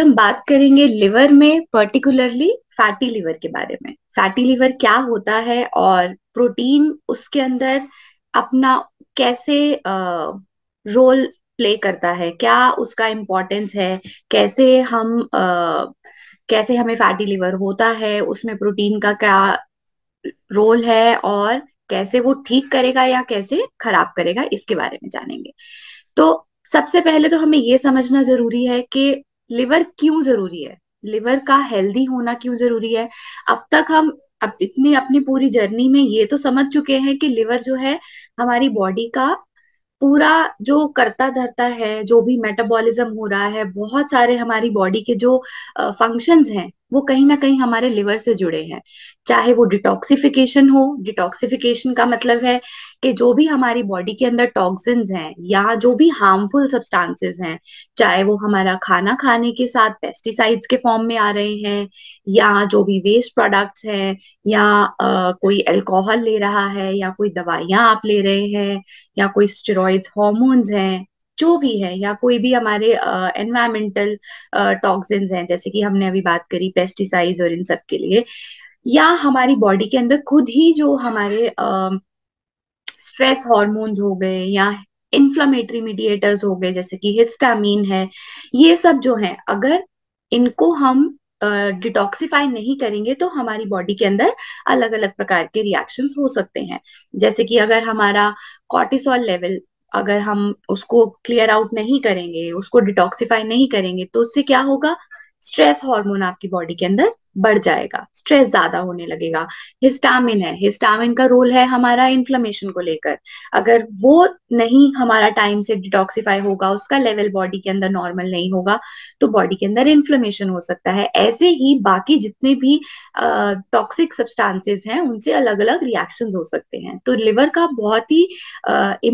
हम बात करेंगे लिवर में पर्टिकुलरली फैटी लिवर के बारे में फैटी लिवर क्या होता है और प्रोटीन उसके अंदर अपना कैसे रोल प्ले करता है क्या उसका इम्पोर्टेंस है कैसे हम आ, कैसे हमें फैटी लिवर होता है उसमें प्रोटीन का क्या रोल है और कैसे वो ठीक करेगा या कैसे खराब करेगा इसके बारे में जानेंगे तो सबसे पहले तो हमें ये समझना जरूरी है कि लिवर क्यों जरूरी है लिवर का हेल्दी होना क्यों जरूरी है अब तक हम अब इतनी अपनी पूरी जर्नी में ये तो समझ चुके हैं कि लिवर जो है हमारी बॉडी का पूरा जो करता धरता है जो भी मेटाबॉलिज्म हो रहा है बहुत सारे हमारी बॉडी के जो फंक्शंस हैं वो कहीं ना कहीं हमारे लिवर से जुड़े हैं चाहे वो डिटॉक्सिफिकेशन हो डिटॉक्सिफिकेशन का मतलब है कि जो भी हमारी बॉडी के अंदर टॉक्सिन्स हैं या जो भी हार्मफुल सब्सटेंसेस हैं चाहे वो हमारा खाना खाने के साथ पेस्टिसाइड्स के फॉर्म में आ रहे हैं या जो भी वेस्ट प्रोडक्ट्स हैं या आ, कोई अल्कोहल ले रहा है या कोई दवाइयाँ आप ले रहे हैं या कोई स्टेरॉइड्स हॉर्मोन्स हैं जो भी है या कोई भी हमारे एनवायरमेंटल टॉक्सिन हैं जैसे कि हमने अभी बात करी पेस्टिसाइड्स और इन सब के लिए या हमारी बॉडी के अंदर खुद ही जो हमारे स्ट्रेस हॉर्मोन्स हो गए या इन्फ्लामेटरी मीडिएटर्स हो गए जैसे कि हिस्टामिन है ये सब जो है अगर इनको हम डिटॉक्सिफाई uh, नहीं करेंगे तो हमारी बॉडी के अंदर अलग अलग प्रकार के रिएक्शंस हो सकते हैं जैसे कि अगर हमारा कॉर्टिसोल लेवल अगर हम उसको क्लियर आउट नहीं करेंगे उसको डिटॉक्सिफाई नहीं करेंगे तो उससे क्या होगा स्ट्रेस हार्मोन आपकी बॉडी के अंदर बढ़ जाएगा स्ट्रेस ज्यादा होने लगेगा हिस्टामिन है हिस्टामिन का रोल है हमारा इन्फ्लेमेशन को लेकर अगर वो नहीं हमारा टाइम से डिटॉक्सिफाई होगा उसका लेवल बॉडी के अंदर नॉर्मल नहीं होगा तो बॉडी के अंदर इन्फ्लेमेशन हो सकता है ऐसे ही बाकी जितने भी टॉक्सिक सब्सटेंसेस हैं उनसे अलग अलग रिएक्शन हो सकते हैं तो लिवर का बहुत ही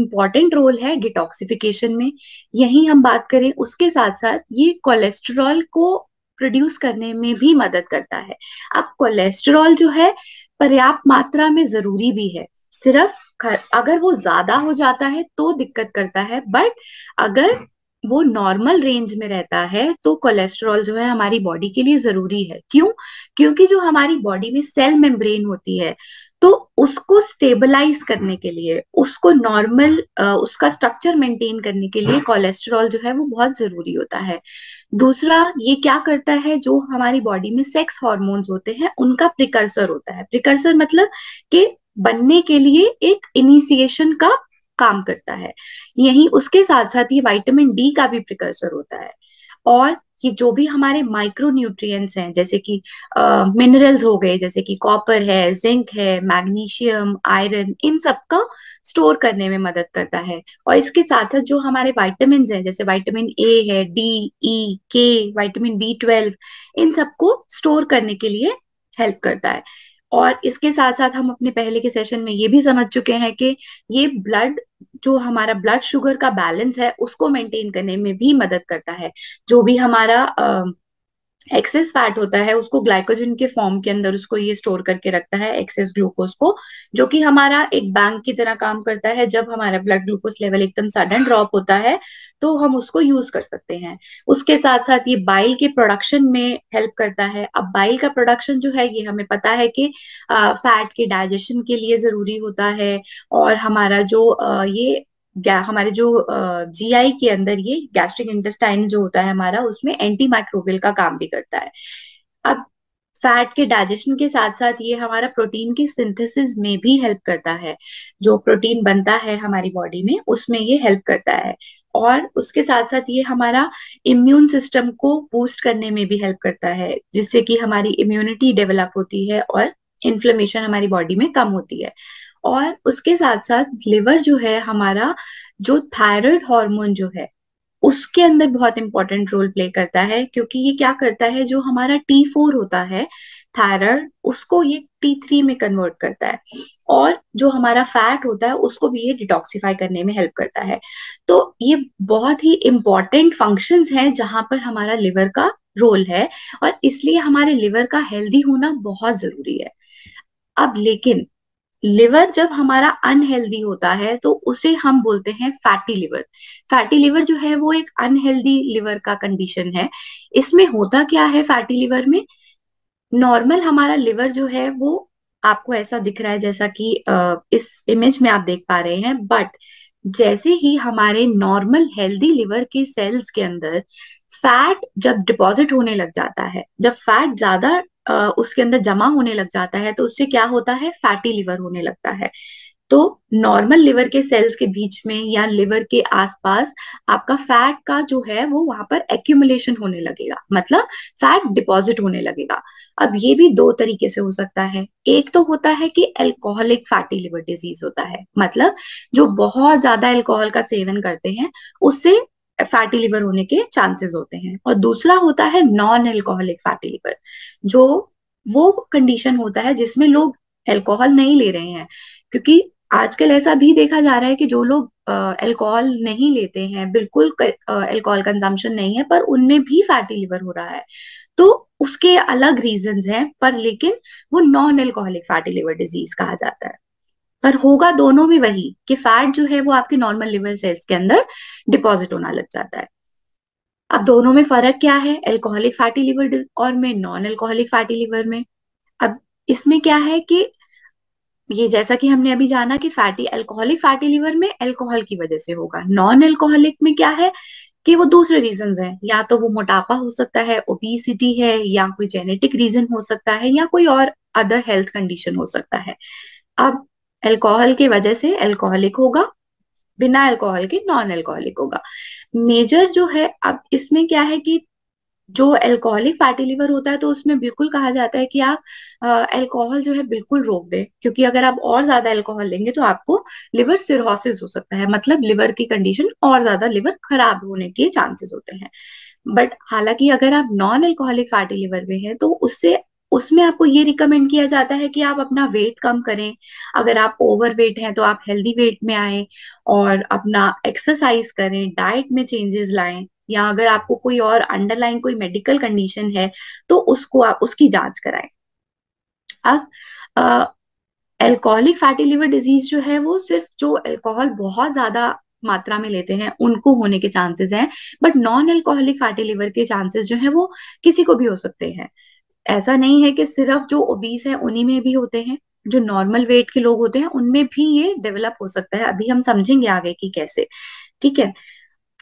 इम्पॉर्टेंट रोल है डिटॉक्सिफिकेशन में यही हम बात करें उसके साथ साथ ये कोलेस्ट्रॉल को प्रोड्यूस करने में भी मदद करता है अब कोलेस्ट्रॉल जो है पर्याप्त मात्रा में जरूरी भी है सिर्फ अगर वो ज्यादा हो जाता है तो दिक्कत करता है बट अगर वो नॉर्मल रेंज में रहता है तो कोलेस्ट्रॉल जो है हमारी बॉडी के लिए जरूरी है क्यों क्योंकि जो हमारी बॉडी में सेल मेम्ब्रेन होती है तो उसको स्टेबलाइज करने के लिए उसको नॉर्मल उसका स्ट्रक्चर मेंटेन करने के लिए कोलेस्ट्रॉल जो है वो बहुत जरूरी होता है दूसरा ये क्या करता है जो हमारी बॉडी में सेक्स हॉर्मोन्स होते हैं उनका प्रिकर्सर होता है प्रिकर्सर मतलब कि बनने के लिए एक इनिशिएशन का काम करता है यही उसके साथ साथ ये वाइटामिन डी का भी प्रिकर्सर होता है और ये जो भी हमारे माइक्रो हैं जैसे कि मिनरल्स हो गए जैसे कि कॉपर है जिंक है मैग्नीशियम आयरन इन सब का स्टोर करने में मदद करता है और इसके साथ साथ जो हमारे वाइटामिन हैं जैसे वाइटामिन ए है डी ई के वाइटामिन बी ट्वेल्व इन सबको स्टोर करने के लिए हेल्प करता है और इसके साथ साथ हम अपने पहले के सेशन में ये भी समझ चुके हैं कि ये ब्लड जो हमारा ब्लड शुगर का बैलेंस है उसको मेंटेन करने में भी मदद करता है जो भी हमारा एक्सेस फैट होता है उसको ग्लाइकोजन के फॉर्म के अंदर उसको ये स्टोर करके रखता है एक्सेस ग्लूकोज को जो कि हमारा एक बैंक की तरह काम करता है जब हमारा ब्लड ग्लूकोज लेवल एकदम सडन ड्रॉप होता है तो हम उसको यूज कर सकते हैं उसके साथ साथ ये बाइल के प्रोडक्शन में हेल्प करता है अब बाइल का प्रोडक्शन जो है ये हमें पता है कि फैट के डाइजेशन के लिए जरूरी होता है और हमारा जो आ, ये हमारे जो जीआई के अंदर ये गैस्ट्रिक इंटेस्टाइन जो होता है हमारा उसमें एंटी माइक्रोबियल का काम भी करता है अब फैट के डाइजेशन के साथ साथ ये हमारा प्रोटीन की सिंथेसिस में भी हेल्प करता है जो प्रोटीन बनता है हमारी बॉडी में उसमें ये हेल्प करता है और उसके साथ साथ ये हमारा इम्यून सिस्टम को बूस्ट करने में भी हेल्प करता है जिससे कि हमारी इम्यूनिटी डेवलप होती है और इन्फ्लेमेशन हमारी बॉडी में कम होती है और उसके साथ साथ लिवर जो है हमारा जो थायराइड हार्मोन जो है उसके अंदर बहुत इंपॉर्टेंट रोल प्ले करता है क्योंकि ये क्या करता है जो हमारा टी फोर होता है थायराइड उसको ये टी थ्री में कन्वर्ट करता है और जो हमारा फैट होता है उसको भी ये डिटॉक्सिफाई करने में हेल्प करता है तो ये बहुत ही इंपॉर्टेंट फंक्शन है जहां पर हमारा लिवर का रोल है और इसलिए हमारे लिवर का हेल्दी होना बहुत जरूरी है अब लेकिन लिवर जब हमारा अनहेल्दी होता है तो उसे हम बोलते हैं फैटी लिवर फैटी लिवर जो है वो एक अनहेल्दी लिवर का कंडीशन है इसमें होता क्या है फैटी लिवर में नॉर्मल हमारा लिवर जो है वो आपको ऐसा दिख रहा है जैसा कि इस इमेज में आप देख पा रहे हैं बट जैसे ही हमारे नॉर्मल हेल्दी लिवर के सेल्स के अंदर फैट जब डिपॉजिट होने लग जाता है जब फैट ज्यादा उसके अंदर जमा होने लग जाता है तो उससे क्या होता है फैटी लिवर होने लगता है तो नॉर्मल लिवर के सेल्स के बीच में या लिवर के आसपास आपका फैट का जो है वो वहां पर एक्यूमुलेशन होने लगेगा मतलब फैट डिपॉजिट होने लगेगा अब ये भी दो तरीके से हो सकता है एक तो होता है कि एल्कोहलिक फैटी लिवर डिजीज होता है मतलब जो बहुत ज्यादा एल्कोहल का सेवन करते हैं उससे फैटी लिवर होने के चांसेस होते हैं और दूसरा होता है नॉन एल्कोहलिक फैटी लिवर जो वो कंडीशन होता है जिसमें लोग एल्कोहल नहीं ले रहे हैं क्योंकि आजकल ऐसा भी देखा जा रहा है कि जो लोग एल्कोहल नहीं लेते हैं बिल्कुल एल्कोहल कंजम्पशन नहीं है पर उनमें भी फैटी लिवर हो रहा है तो उसके अलग रीजंस हैं पर लेकिन वो non alcoholic fatty liver disease कहा जाता है पर होगा दोनों में वही कि फैट जो है वो आपके नॉर्मल लिवर सेल्स के अंदर डिपॉजिट होना लग जाता है अब दोनों में फर्क क्या है एल्कोहलिक फैटी लिवर और में नॉन एल्कोहलिक फैटी लिवर में अब इसमें क्या है कि ये जैसा कि हमने अभी जाना कि फैटी एल्कोहलिक फैटी लिवर में एल्कोहल की वजह से होगा नॉन एल्कोहलिक में क्या है कि वो दूसरे रीजन हैं या तो वो मोटापा हो सकता है ओबीसिटी है या कोई जेनेटिक रीजन हो सकता है या कोई और अदर हेल्थ कंडीशन हो सकता है अब एल्कोहल की वजह से एल्कोहलिक होगा बिना एल्कोहल के नॉन एल्कोहलिक होगा मेजर जो है अब इसमें क्या है कि जो एल्कोहलिक फैटी लिवर होता है तो उसमें बिल्कुल कहा जाता है कि आप एल्कोहल जो है बिल्कुल रोक दें क्योंकि अगर आप और ज्यादा एल्कोहल लेंगे तो आपको लिवर सिरोसिस हो सकता है मतलब लिवर की कंडीशन और ज्यादा लिवर खराब होने के चांसेस होते हैं बट हालांकि अगर आप नॉन एल्कोहलिक फैटी लिवर में हैं तो उससे उसमें आपको ये रिकमेंड किया जाता है कि आप अपना वेट कम करें अगर आप ओवर वेट हैं तो आप हेल्दी वेट में आए और अपना एक्सरसाइज करें डाइट में चेंजेस लाएं या अगर आपको कोई और अंडरलाइन कोई मेडिकल कंडीशन है तो उसको आप उसकी जांच कराएं अब एल्कोहलिक फैटी लिवर डिजीज जो है वो सिर्फ जो एल्कोहल बहुत ज्यादा मात्रा में लेते हैं उनको होने के चांसेस हैं but non alcoholic fatty liver के चांसेस जो है वो किसी को भी हो सकते हैं ऐसा नहीं है कि सिर्फ जो ओबीस है उन्हीं में भी होते हैं जो नॉर्मल वेट के लोग होते हैं उनमें भी ये डेवलप हो सकता है अभी हम समझेंगे आगे की कैसे ठीक है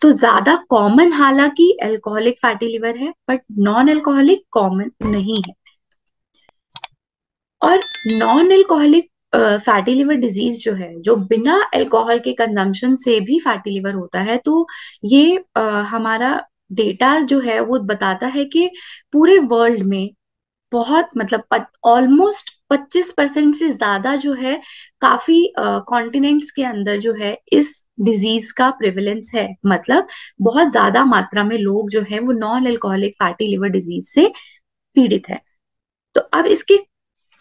तो ज्यादा कॉमन हालांकि एल्कोहलिक फैटी लिवर है बट नॉन एल्कोहलिक कॉमन नहीं है और non alcoholic fatty liver disease जो है जो बिना एल्कोहल के कंजम्पशन से भी फैटी लिवर होता है तो ये uh, हमारा डेटा जो है वो बताता है कि पूरे वर्ल्ड में बहुत मतलब ऑलमोस्ट पच्चीस परसेंट से ज्यादा जो है काफी कॉन्टिनेंट्स uh, के अंदर जो है इस डिजीज का प्रिविलेंस है मतलब बहुत ज्यादा मात्रा में लोग जो है वो non alcoholic fatty liver disease से पीड़ित है तो अब इसके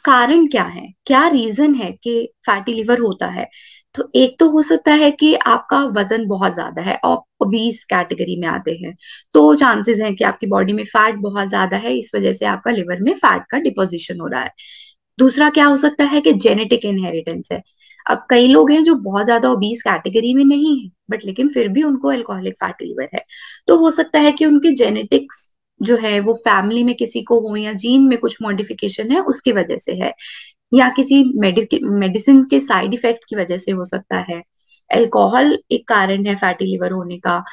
कारण क्या है क्या रीजन है कि फैटी लिवर होता है तो एक तो हो सकता है कि आपका वजन बहुत ज्यादा है और ओबीस कैटेगरी में आते हैं तो चांसेस हैं कि आपकी बॉडी में फैट बहुत ज्यादा है इस वजह से आपका लिवर में फैट का डिपोजिशन हो रहा है दूसरा क्या हो सकता है कि जेनेटिक इनहेरिटेंस है अब कई लोग हैं जो बहुत ज्यादा ओबीस कैटेगरी में नहीं है बट लेकिन फिर भी उनको एल्कोहलिक फैट लिवर है तो हो सकता है कि उनके जेनेटिक्स जो है वो फैमिली में किसी को हो या जीन में कुछ मॉडिफिकेशन है उसकी वजह से है या किसी मेडिसिन के साइड इफेक्ट की वजह से हो सकता है एल्कोहल एक कारण है फैटी लिवर होने का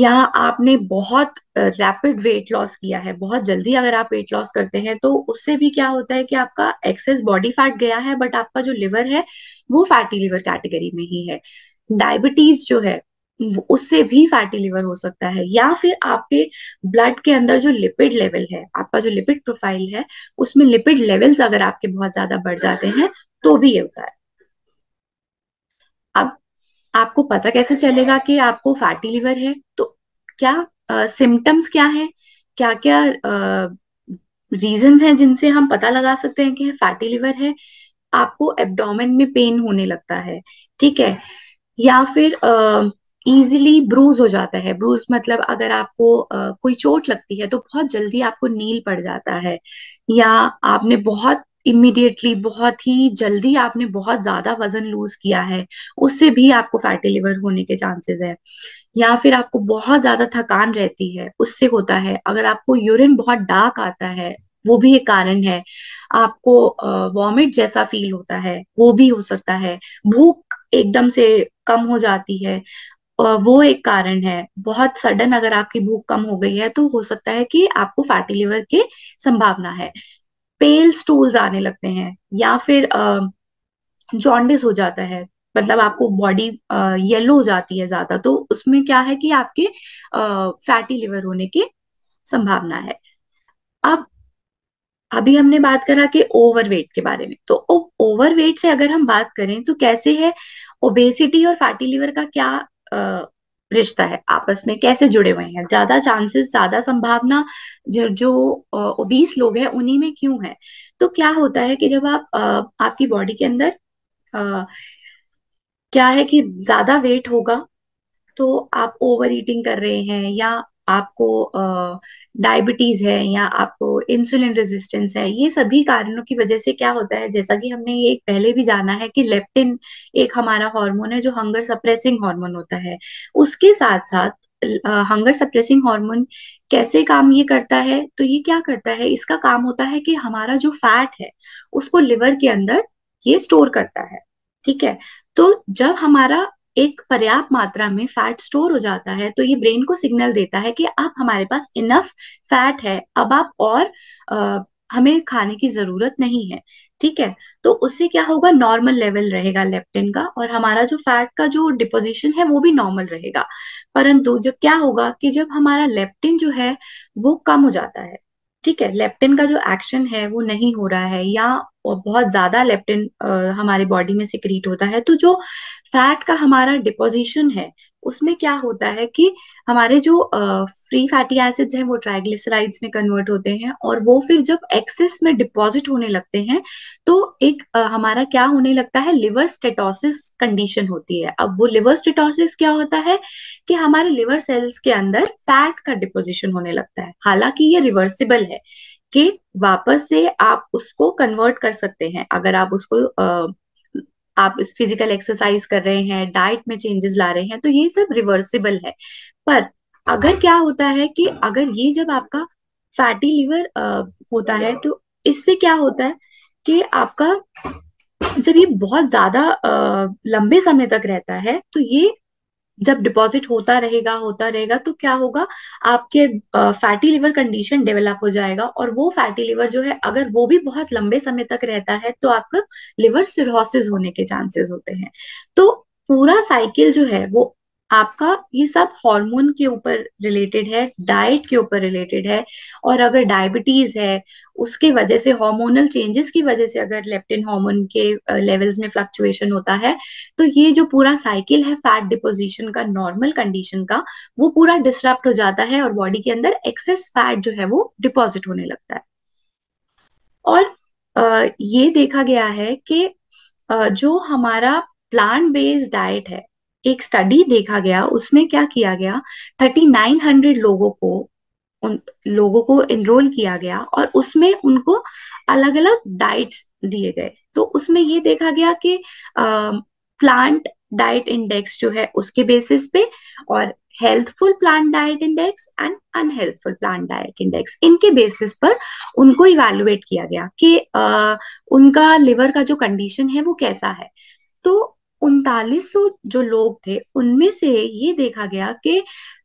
या आपने बहुत रैपिड वेट लॉस किया है बहुत जल्दी अगर आप वेट लॉस करते हैं तो उससे भी क्या होता है कि आपका एक्सेस बॉडी फैट गया है बट आपका जो लिवर है वो फैटी लिवर कैटेगरी में ही है डायबिटीज जो है उससे भी फैटी लिवर हो सकता है या फिर आपके ब्लड के अंदर जो लिपिड लेवल है आपका जो लिपिड प्रोफाइल है उसमें लिपिड लेवल्स अगर आपके बहुत ज्यादा बढ़ जाते हैं तो भी ये होता है अब आपको पता कैसे चलेगा कि आपको फैटी लिवर है तो क्या सिम्टम्स क्या है क्या क्या रीजंस हैं जिनसे हम पता लगा सकते हैं कि फैटी लिवर है आपको एब्डोमेन में पेन होने लगता है ठीक है या फिर आ, इजिली ब्रूज हो जाता है ब्रूज मतलब अगर आपको आ, कोई चोट लगती है तो बहुत जल्दी आपको नील पड़ जाता है या आपने बहुत इमिडिएटली बहुत ही जल्दी आपने बहुत ज्यादा वजन लूज किया है उससे भी आपको फैटी लिवर होने के चांसेस है या फिर आपको बहुत ज्यादा थकान रहती है उससे होता है अगर आपको यूरिन बहुत डार्क आता है वो भी एक कारण है आपको वॉमिट जैसा फील होता है वो भी हो सकता है भूख एकदम से कम हो जाती है वो एक कारण है बहुत सडन अगर आपकी भूख कम हो गई है तो हो सकता है कि आपको फैटी लिवर की संभावना है पेल स्टूल्स आने लगते हैं या फिर जॉन्डिस हो जाता है मतलब आपको बॉडी येलो हो जाती है ज्यादा तो उसमें क्या है कि आपके फैटी लिवर होने की संभावना है अब अभी हमने बात करा कि ओवरवेट के बारे में तो ओवरवेट से अगर हम बात करें तो कैसे है ओबेसिटी और फैटी लिवर का क्या रिश्ता है आपस में कैसे जुड़े हुए हैं ज्यादा चांसेस ज्यादा संभावना जो जो ओबीस लोग हैं उन्हीं में क्यों है तो क्या होता है कि जब आप आ, आपकी बॉडी के अंदर आ, क्या है कि ज्यादा वेट होगा तो आप ओवर ईटिंग कर रहे हैं या आपको डायबिटीज है या आपको इंसुलिन रेजिस्टेंस है ये सभी कारणों की वजह से क्या होता है जैसा कि हमने ये पहले भी जाना है कि लेप्टिन एक हमारा हार्मोन है जो हंगर सप्रेसिंग हार्मोन होता है उसके साथ साथ हंगर सप्रेसिंग हार्मोन कैसे काम ये करता है तो ये क्या करता है इसका काम होता है कि हमारा जो फैट है उसको लिवर के अंदर ये स्टोर करता है ठीक है तो जब हमारा एक पर्याप्त मात्रा में फैट स्टोर हो जाता है तो ये ब्रेन को सिग्नल देता है कि अब हमारे पास इनफ फैट है अब आप और आ, हमें खाने की जरूरत नहीं है ठीक है तो उससे क्या होगा नॉर्मल लेवल रहेगा लेप्टिन का और हमारा जो फैट का जो डिपोजिशन है वो भी नॉर्मल रहेगा परंतु जब क्या होगा कि जब हमारा लेप्टिन जो है वो कम हो जाता है ठीक है लेप्टिन का जो एक्शन है वो नहीं हो रहा है या बहुत ज्यादा लेप्टिन हमारे बॉडी में सिक्रीट होता है तो जो फैट का हमारा डिपोजिशन है उसमें क्या होता है कि हमारे जो फ्री फैटी एसिड्स हैं वो ट्राइग्लिसराइड्स में कन्वर्ट होते हैं और वो फिर जब एक्सेस में डिपॉजिट होने लगते हैं तो एक आ, हमारा क्या होने लगता है लिवर स्टेटोसिस कंडीशन होती है अब वो लिवर स्टेटोसिस क्या होता है कि हमारे लिवर सेल्स के अंदर फैट का डिपोजिशन होने लगता है हालांकि ये रिवर्सिबल है कि वापस से आप उसको कन्वर्ट कर सकते हैं अगर आप उसको आ, आप फिजिकल एक्सरसाइज कर रहे हैं डाइट में चेंजेस ला रहे हैं तो ये सब रिवर्सिबल है पर अगर क्या होता है कि अगर ये जब आपका फैटी लिवर होता है तो इससे क्या होता है कि आपका जब ये बहुत ज्यादा लंबे समय तक रहता है तो ये जब डिपॉजिट होता रहेगा होता रहेगा तो क्या होगा आपके फैटी लिवर कंडीशन डेवलप हो जाएगा और वो फैटी लिवर जो है अगर वो भी बहुत लंबे समय तक रहता है तो आपका लिवर सिरोसिस होने के चांसेस होते हैं तो पूरा साइकिल जो है वो आपका ये सब हार्मोन के ऊपर रिलेटेड है डाइट के ऊपर रिलेटेड है और अगर डायबिटीज है उसके वजह से हार्मोनल चेंजेस की वजह से अगर लेप्टिन हार्मोन के लेवल्स में फ्लक्चुएशन होता है तो ये जो पूरा साइकिल है फैट डिपोजिशन का नॉर्मल कंडीशन का वो पूरा डिस्टर्ब हो जाता है और बॉडी के अंदर एक्सेस फैट जो है वो डिपॉजिट होने लगता है और ये देखा गया है कि जो हमारा प्लांट बेस्ड डाइट है एक स्टडी देखा गया उसमें क्या किया गया हंड्रेड लोगों को उन लोगों को एनरोल किया गया और उसमें उनको अलग अलग डाइट्स दिए गए तो उसमें ये देखा गया कि प्लांट डाइट इंडेक्स जो है उसके बेसिस पे और healthful plant diet index and unhealthful plant diet index इनके बेसिस पर उनको इवेलुएट किया गया कि आ, उनका लिवर का जो कंडीशन है वो कैसा है तो उनतालीस जो लोग थे उनमें से ये देखा गया कि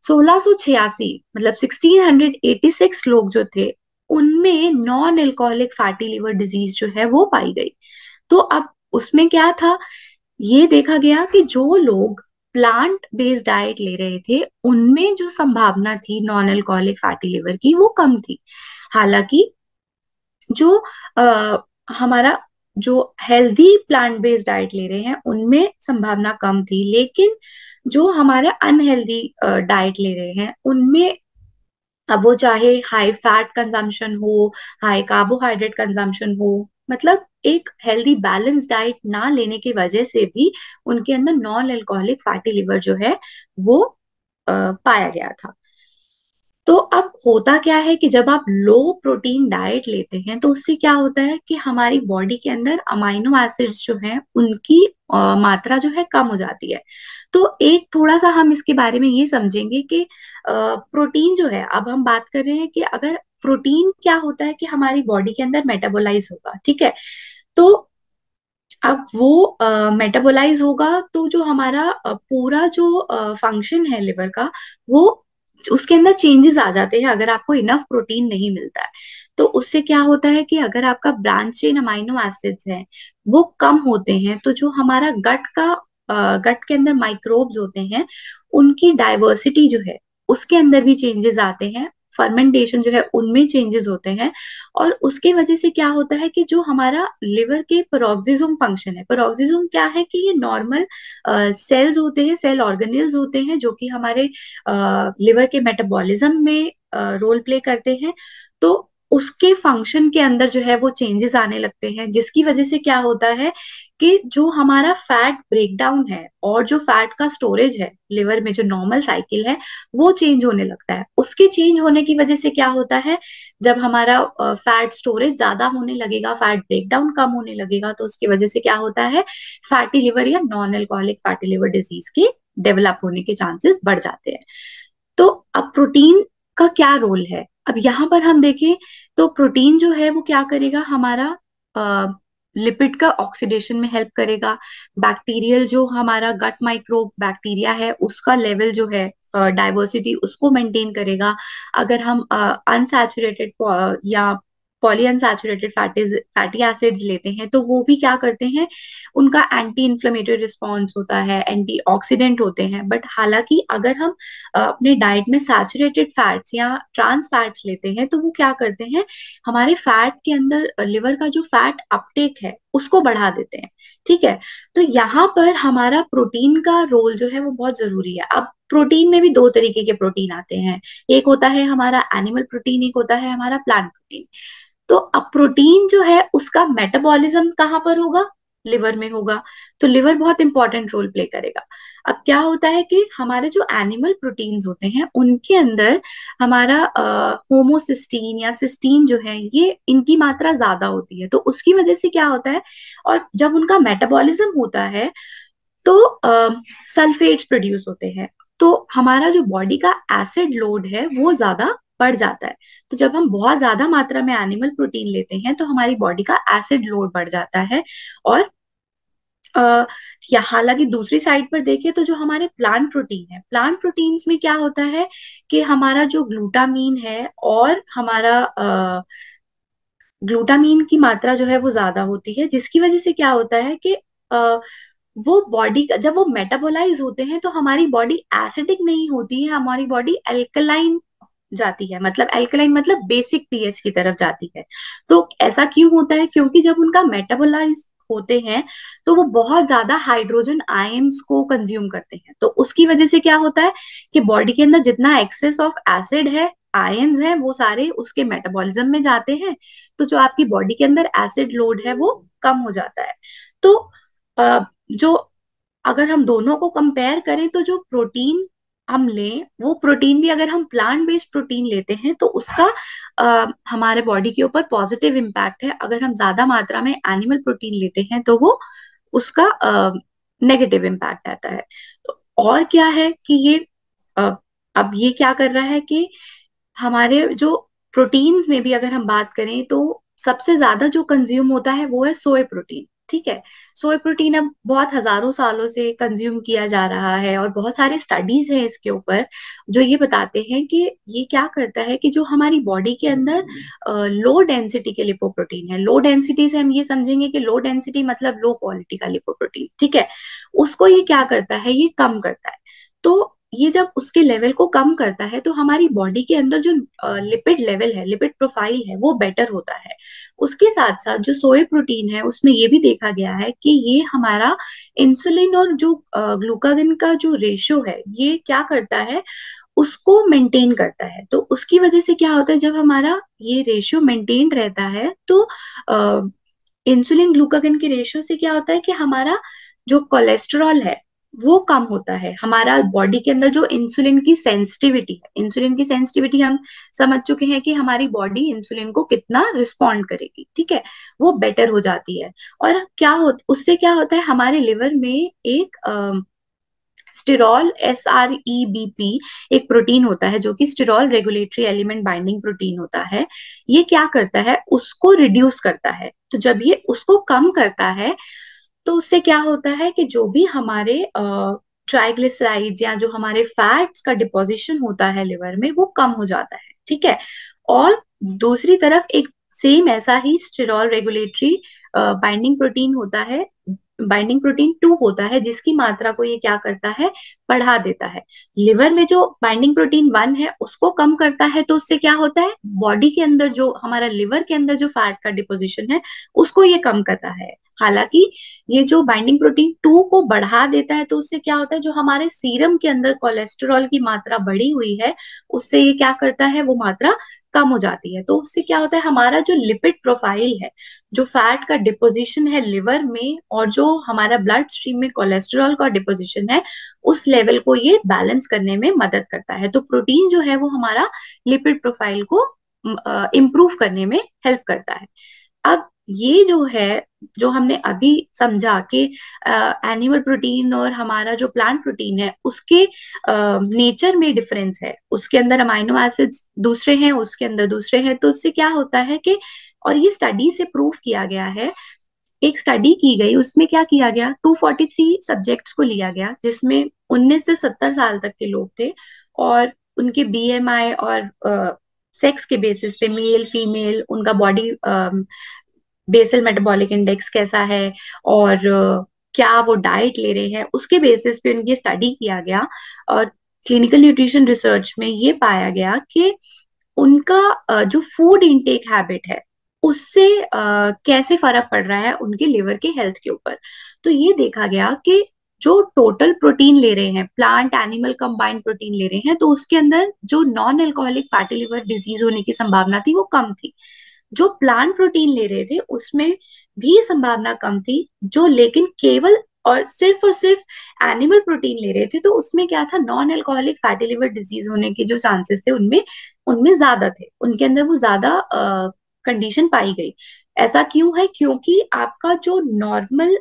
सोलह मतलब 1686 लोग जो थे उनमें non alcoholic fatty liver disease जो है वो पाई गई तो अब उसमें क्या था ये देखा गया कि जो लोग प्लांट बेस्ड डाइट ले रहे थे उनमें जो संभावना थी नॉन एल्कोहलिक फैटी लिवर की वो कम थी हालांकि जो आ, हमारा जो हेल्दी प्लांट बेस्ड डाइट ले रहे हैं उनमें संभावना कम थी लेकिन जो हमारे अनहेल्दी डाइट ले रहे हैं उनमें अब वो चाहे हाई फैट कंजम्पशन हो हाई कार्बोहाइड्रेट कंजम्पशन हो मतलब एक हेल्दी बैलेंस डाइट ना लेने की वजह से भी उनके अंदर नॉन एल्कोहलिक फैटी लिवर जो है वो आ, पाया गया था तो अब होता क्या है कि जब आप लो प्रोटीन डाइट लेते हैं तो उससे क्या होता है कि हमारी बॉडी के अंदर अमाइनो एसिड्स जो है उनकी आ, मात्रा जो है कम हो जाती है तो एक थोड़ा सा हम इसके बारे में ये समझेंगे कि प्रोटीन जो है अब हम बात कर रहे हैं कि अगर प्रोटीन क्या होता है कि हमारी बॉडी के अंदर मेटाबोलाइज होगा ठीक है तो अब वो मेटाबोलाइज होगा तो जो हमारा पूरा जो फंक्शन है लिवर का वो उसके अंदर चेंजेस आ जाते हैं अगर आपको इनफ प्रोटीन नहीं मिलता है तो उससे क्या होता है कि अगर आपका ब्रांच चेन अमाइनो एसिड्स है वो कम होते हैं तो जो हमारा गट का गट के अंदर माइक्रोब्स होते हैं उनकी डाइवर्सिटी जो है उसके अंदर भी चेंजेस आते हैं फर्मेंटेशन जो है उनमें चेंजेस होते हैं और उसके वजह से क्या होता है कि जो हमारा लिवर के परोक्सिजम फंक्शन है परोक्सिजम क्या है कि ये नॉर्मल सेल्स होते हैं सेल ऑर्गेनिल्स होते हैं जो कि हमारे लिवर के मेटाबॉलिज्म में रोल प्ले करते हैं तो उसके फंक्शन के अंदर जो है वो चेंजेस आने लगते हैं जिसकी वजह से क्या होता है कि जो हमारा फैट ब्रेकडाउन है और जो फैट का स्टोरेज है लिवर में जो नॉर्मल साइकिल है वो चेंज होने लगता है उसके चेंज होने की वजह से क्या होता है जब हमारा फैट स्टोरेज ज्यादा होने लगेगा फैट ब्रेकडाउन कम होने लगेगा तो उसकी वजह से क्या होता है फैटी लिवर या non alcoholic fatty liver disease के डेवलप होने के चांसेस बढ़ जाते हैं तो अब प्रोटीन का क्या रोल है अब यहां पर हम देखें तो प्रोटीन जो है वो क्या करेगा हमारा लिपिड का ऑक्सीडेशन में हेल्प करेगा बैक्टीरियल जो हमारा गट माइक्रोब बैक्टीरिया है उसका लेवल जो है डाइवर्सिटी उसको मेंटेन करेगा अगर हम uh, या पॉलीअनसेचुरेटेड फैटीज फैटी एसिड्स लेते हैं तो वो भी क्या करते हैं उनका एंटी इन्फ्लेमेटरी रिस्पॉन्स होता है एंटी ऑक्सीडेंट होते हैं बट हालांकि अगर हम अपने डाइट में सैचुरेटेड फैट्स या ट्रांस फैट्स लेते हैं तो वो क्या करते हैं हमारे फैट के अंदर लिवर का जो फैट अपटेक है उसको बढ़ा देते हैं ठीक है तो यहाँ पर हमारा प्रोटीन का रोल जो है वो बहुत जरूरी है अब प्रोटीन में भी दो तरीके के प्रोटीन आते हैं एक होता है हमारा एनिमल प्रोटीन एक होता है हमारा प्लांट प्रोटीन तो अब प्रोटीन जो है उसका मेटाबॉलिज्म कहाँ पर होगा लिवर में होगा तो लिवर बहुत इंपॉर्टेंट रोल प्ले करेगा अब क्या होता है कि हमारे जो एनिमल प्रोटीन्स होते हैं उनके अंदर हमारा होमोसिस्टीन या सिस्टीन जो है ये इनकी मात्रा ज्यादा होती है तो उसकी वजह से क्या होता है और जब उनका मेटाबॉलिज्म होता है तो सल्फेट्स प्रोड्यूस होते हैं तो हमारा जो बॉडी का एसिड लोड है वो ज्यादा बढ़ जाता है तो जब हम बहुत ज्यादा मात्रा में एनिमल प्रोटीन लेते हैं तो हमारी बॉडी का एसिड लोड बढ़ जाता है और हालांकि दूसरी साइड पर देखें तो जो हमारे प्लांट प्रोटीन है प्लांट प्रोटीन्स में क्या होता है कि हमारा जो ग्लूटामीन है और हमारा uh, ग्लूटामीन की मात्रा जो है वो ज्यादा होती है जिसकी वजह से क्या होता है कि अः वो बॉडी जब वो मेटाबोलाइज होते हैं तो हमारी बॉडी एसिडिक नहीं होती है हमारी बॉडी एल्कलाइन जाती है मतलब एल्कलाइन मतलब बेसिक पीएच की तरफ जाती है तो ऐसा क्यों होता है क्योंकि जब उनका मेटाबोलाइज होते हैं तो वो बहुत ज्यादा हाइड्रोजन आयन्स को कंज्यूम करते हैं तो उसकी वजह से क्या होता है कि बॉडी के अंदर जितना एक्सेस ऑफ एसिड है आयन्स है वो सारे उसके मेटाबॉलिज्म में जाते हैं तो जो आपकी बॉडी के अंदर एसिड लोड है वो कम हो जाता है तो जो अगर हम दोनों को कंपेयर करें तो जो प्रोटीन हम लें वो प्रोटीन भी अगर हम प्लांट बेस्ड प्रोटीन लेते हैं तो उसका आ, हमारे बॉडी के ऊपर पॉजिटिव इम्पैक्ट है अगर हम ज्यादा मात्रा में एनिमल प्रोटीन लेते हैं तो वो उसका नेगेटिव इम्पैक्ट आता है तो और क्या है कि ये आ, अब ये क्या कर रहा है कि हमारे जो प्रोटीन्स में भी अगर हम बात करें तो सबसे ज्यादा जो कंज्यूम होता है वो है सोए प्रोटीन ठीक है सोय प्रोटीन अब बहुत हजारों सालों से कंज्यूम किया जा रहा है और बहुत सारे स्टडीज हैं इसके ऊपर जो ये बताते हैं कि ये क्या करता है कि जो हमारी बॉडी के अंदर लो डेंसिटी के लिपोप्रोटीन है लो डेंसिटी से हम ये समझेंगे कि लो डेंसिटी मतलब लो क्वालिटी का लिपोप्रोटीन ठीक है उसको ये क्या करता है ये कम करता है तो ये जब उसके लेवल को कम करता है तो हमारी बॉडी के अंदर जो लिपिड लेवल है लिपिड प्रोफाइल है वो बेटर होता है उसके साथ साथ जो सोए प्रोटीन है उसमें ये भी देखा गया है कि ये हमारा इंसुलिन और जो ग्लूकागन का जो रेशियो है ये क्या करता है उसको मेंटेन करता है तो उसकी वजह से क्या होता है जब हमारा ये रेशियो मेंटेन रहता है तो इंसुलिन ग्लूकागन के रेशियो से क्या होता है कि हमारा जो कोलेस्ट्रॉल है वो कम होता है हमारा बॉडी के अंदर जो इंसुलिन की सेंसिटिविटी है इंसुलिन की सेंसिटिविटी हम समझ चुके हैं कि हमारी बॉडी इंसुलिन को कितना रिस्पॉन्ड करेगी ठीक है वो बेटर हो जाती है और क्या हो उससे क्या होता है हमारे लिवर में एक sterol S R E e B P एक प्रोटीन होता है जो कि sterol regulatory element binding protein होता है ये क्या करता है उसको रिड्यूस करता है तो जब ये उसको कम करता है तो उससे क्या होता है कि जो भी हमारे ट्राइग्लिसराइड या जो हमारे फैट्स का डिपोजिशन होता है लिवर में वो कम हो जाता है ठीक है और दूसरी तरफ एक सेम ऐसा ही स्टेरॉल रेगुलेटरी बाइंडिंग प्रोटीन होता है बाइंडिंग प्रोटीन टू होता है जिसकी मात्रा को ये क्या करता है बढ़ा देता है लिवर में जो बाइंडिंग प्रोटीन वन है उसको कम करता है तो उससे क्या होता है बॉडी के अंदर जो हमारा लिवर के अंदर जो फैट का डिपोजिशन है उसको ये कम करता है हालांकि ये जो बाइंडिंग प्रोटीन टू को बढ़ा देता है तो उससे क्या होता है जो हमारे सीरम के अंदर कोलेस्ट्रॉल की मात्रा बढ़ी हुई है उससे ये क्या करता है वो मात्रा कम हो जाती है तो उससे क्या होता है हमारा जो लिपिड प्रोफाइल है जो फैट का डिपोजिशन है लिवर में और जो हमारा ब्लड स्ट्रीम में कोलेस्ट्रॉल का डिपोजिशन है उस लेवल को ये बैलेंस करने में मदद करता है तो प्रोटीन जो है वो हमारा लिपिड प्रोफाइल को इम्प्रूव करने में हेल्प करता है अब ये जो है जो हमने अभी समझा कि एनिमल प्रोटीन और हमारा जो प्लांट प्रोटीन है उसके नेचर में डिफरेंस है उसके अंदर अमाइनो एसिड्स दूसरे हैं उसके अंदर दूसरे हैं तो उससे क्या होता है कि और ये स्टडी से प्रूव किया गया है एक स्टडी की गई उसमें क्या किया गया 243 सब्जेक्ट्स को लिया गया जिसमें 19 से 70 साल तक के लोग थे और उनके बीएमआई और आ, सेक्स के बेसिस पे मेल फीमेल उनका बॉडी बेसल मेटाबॉलिक इंडेक्स कैसा है और क्या वो डाइट ले रहे हैं उसके बेसिस पे उनकी स्टडी किया गया और क्लिनिकल न्यूट्रिशन रिसर्च में ये पाया गया कि उनका जो फूड इनटेक हैबिट है उससे कैसे फर्क पड़ रहा है उनके लिवर के हेल्थ के ऊपर तो ये देखा गया कि जो टोटल प्रोटीन ले रहे हैं प्लांट एनिमल कंबाइंड प्रोटीन ले रहे हैं तो उसके अंदर जो non alcoholic fatty liver disease होने की संभावना थी वो कम थी जो प्लांट प्रोटीन ले रहे थे उसमें भी संभावना कम थी जो लेकिन केवल और सिर्फ और सिर्फ एनिमल प्रोटीन ले रहे थे तो उसमें क्या था non alcoholic fatty liver disease होने के जो चांसेस थे उनमें उनमें ज्यादा थे उनके अंदर वो ज्यादा कंडीशन पाई गई ऐसा क्यों है क्योंकि आपका जो नॉर्मल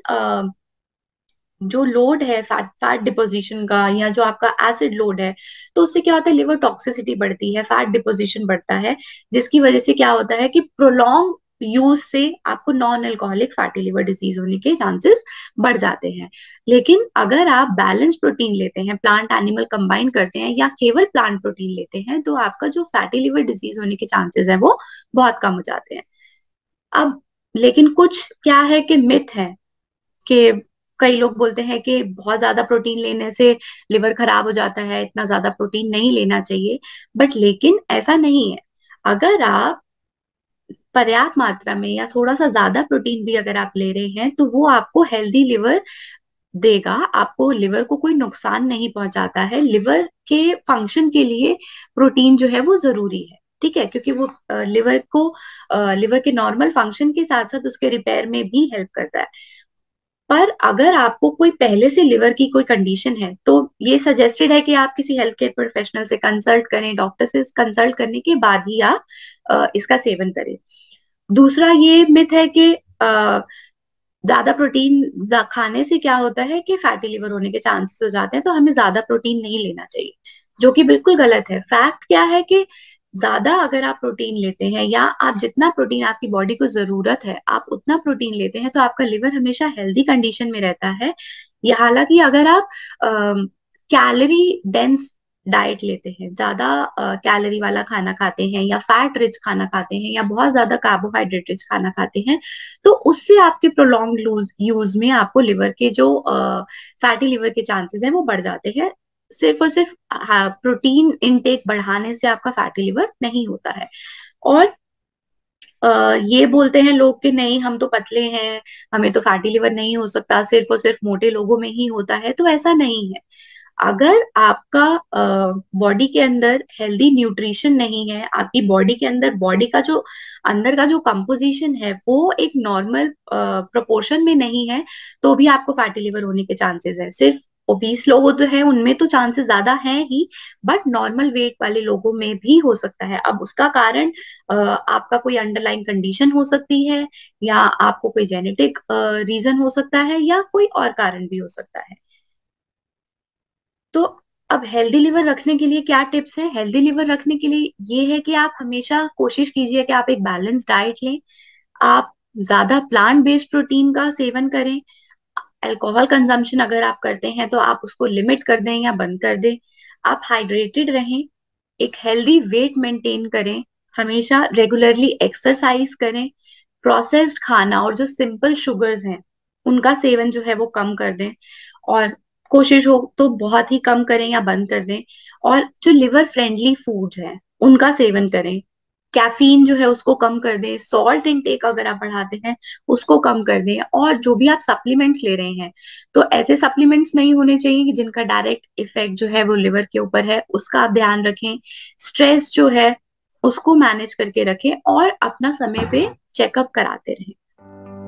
जो लोड है फैट फैट डिपोजिशन का या जो आपका एसिड लोड है तो उससे क्या होता है लिवर टॉक्सिसिटी बढ़ती है फैट डिपोजिशन बढ़ता है जिसकी वजह से क्या होता है कि प्रोलॉन्ग यूज से आपको non alcoholic fatty liver disease होने के चांसेस बढ़ जाते हैं लेकिन अगर आप बैलेंस प्रोटीन लेते हैं प्लांट एनिमल कंबाइन करते हैं या केवल प्लांट प्रोटीन लेते हैं तो आपका जो फैटी लिवर डिजीज होने के चांसेस है वो बहुत कम हो जाते हैं अब लेकिन कुछ क्या है कि मिथ है कि कई लोग बोलते हैं कि बहुत ज्यादा प्रोटीन लेने से लिवर खराब हो जाता है इतना ज्यादा प्रोटीन नहीं लेना चाहिए बट लेकिन ऐसा नहीं है अगर आप पर्याप्त मात्रा में या थोड़ा सा ज्यादा प्रोटीन भी अगर आप ले रहे हैं तो वो आपको हेल्दी लिवर देगा आपको लिवर को कोई नुकसान नहीं पहुंचाता है लिवर के फंक्शन के लिए प्रोटीन जो है वो जरूरी है ठीक है क्योंकि वो लिवर को लिवर के नॉर्मल फंक्शन के साथ साथ उसके रिपेयर में भी हेल्प करता है पर अगर आपको कोई पहले से लिवर की कोई कंडीशन है तो ये सजेस्टेड है कि आप किसी हेल्थ केयर प्रोफेशनल से कंसल्ट करें डॉक्टर से कंसल्ट करने के बाद ही आप इसका सेवन करें दूसरा ये मिथ है कि ज्यादा प्रोटीन खाने से क्या होता है कि फैटी लिवर होने के चांसेस हो जाते हैं तो हमें ज्यादा प्रोटीन नहीं लेना चाहिए जो कि बिल्कुल गलत है फैक्ट क्या है कि ज्यादा अगर आप प्रोटीन लेते हैं या आप हाँ। जितना प्रोटीन आपकी बॉडी को जरूरत है आप उतना प्रोटीन लेते हैं तो आपका लिवर हमेशा हेल्दी कंडीशन में रहता है हालांकि अगर आप कैलोरी डेंस डाइट लेते हैं ज्यादा कैलोरी वाला खाना खाते हैं या फैट रिच खाना खाते हैं या बहुत ज्यादा कार्बोहाइड्रेट रिच खाना खाते हैं तो उससे आपके प्रोलॉन्ग यूज में आपको लिवर के जो फैटी लिवर के चांसेस हैं वो बढ़ जाते हैं सिर्फ और सिर्फ प्रोटीन इनटेक बढ़ाने से आपका फैटी लिवर नहीं होता है और आ, ये बोलते हैं लोग कि नहीं हम तो पतले हैं हमें तो फैटी लिवर नहीं हो सकता सिर्फ और सिर्फ मोटे लोगों में ही होता है तो ऐसा नहीं है अगर आपका बॉडी के अंदर हेल्दी न्यूट्रिशन नहीं है आपकी बॉडी के अंदर बॉडी का जो अंदर का जो कंपोजिशन है वो एक नॉर्मल प्रोपोर्शन में नहीं है तो भी आपको फैटी लिवर होने के चांसेस है सिर्फ ओबीस लोग तो है उनमें तो चांसेस ज्यादा हैं ही बट नॉर्मल वेट वाले लोगों में भी हो सकता है अब उसका कारण आपका कोई अंडरलाइन कंडीशन हो सकती है या आपको कोई जेनेटिक रीजन हो सकता है या कोई और कारण भी हो सकता है तो अब हेल्दी लिवर रखने के लिए क्या टिप्स हैं हेल्दी लिवर रखने के लिए ये है कि आप हमेशा कोशिश कीजिए कि आप एक बैलेंस डाइट लें आप ज्यादा प्लांट बेस्ड प्रोटीन का सेवन करें अल्कोहल कंजम्पशन अगर आप करते हैं तो आप उसको लिमिट कर दें या बंद कर दें आप हाइड्रेटेड रहें एक हेल्दी वेट मेंटेन करें हमेशा रेगुलरली एक्सरसाइज करें प्रोसेस्ड खाना और जो सिंपल शुगर्स हैं उनका सेवन जो है वो कम कर दें और कोशिश हो तो बहुत ही कम करें या बंद कर दें और जो लिवर फ्रेंडली फूड्स हैं उनका सेवन करें कैफीन जो है उसको कम कर दें सॉल्ट इनटेक अगर आप बढ़ाते हैं उसको कम कर दें और जो भी आप सप्लीमेंट्स ले रहे हैं तो ऐसे सप्लीमेंट्स नहीं होने चाहिए कि जिनका डायरेक्ट इफेक्ट जो है वो लिवर के ऊपर है उसका आप ध्यान रखें स्ट्रेस जो है उसको मैनेज करके रखें और अपना समय पे चेकअप कराते रहें